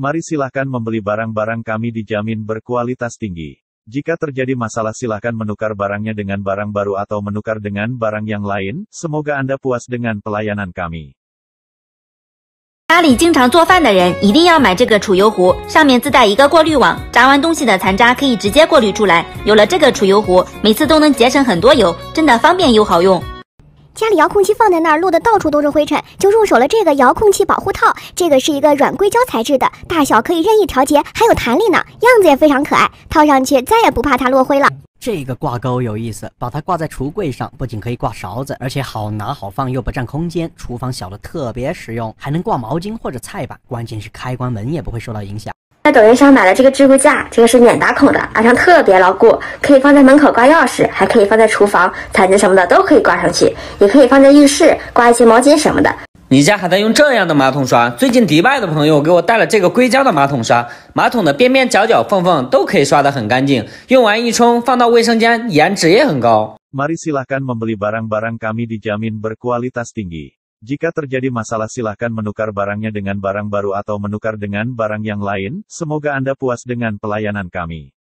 Mari silahkan membeli barang-barang kami dijamin berkualitas tinggi. Jika terjadi masalah silahkan menukar barangnya dengan barang baru atau menukar dengan barang yang lain, semoga Anda puas dengan pelayanan kami. 家里经常做饭的人一定要买这个储油壶，上面自带一个过滤网，炸完东西的残渣可以直接过滤出来。有了这个储油壶，每次都能节省很多油，真的方便又好用。家里遥控器放在那儿落的到处都是灰尘，就入手了这个遥控器保护套。这个是一个软硅胶材质的，大小可以任意调节，还有弹力呢，样子也非常可爱。套上去再也不怕它落灰了。这个挂钩有意思，把它挂在橱柜上，不仅可以挂勺子，而且好拿好放又不占空间，厨房小的特别实用，还能挂毛巾或者菜板。关键是开关门也不会受到影响。在抖音上买了这个置物架，这个是免打孔的，安上特别牢固，可以放在门口挂钥匙，还可以放在厨房、餐子什么的都可以挂上去，也可以放在浴室挂一些毛巾什么的。你家还在用这样的马桶刷？最近迪拜的朋友给我带了这个硅胶的马桶刷，马桶的边边角角缝缝都可以刷得很干净，用完一冲，放到卫生间，颜值也很高。Mari silahkan membeli barang-barang kami dijamin berkualitas tinggi. Jika terjadi masalah silahkan menukar barangnya dengan barang baru atau menukar dengan barang yang lain, semoga Anda puas dengan pelayanan kami.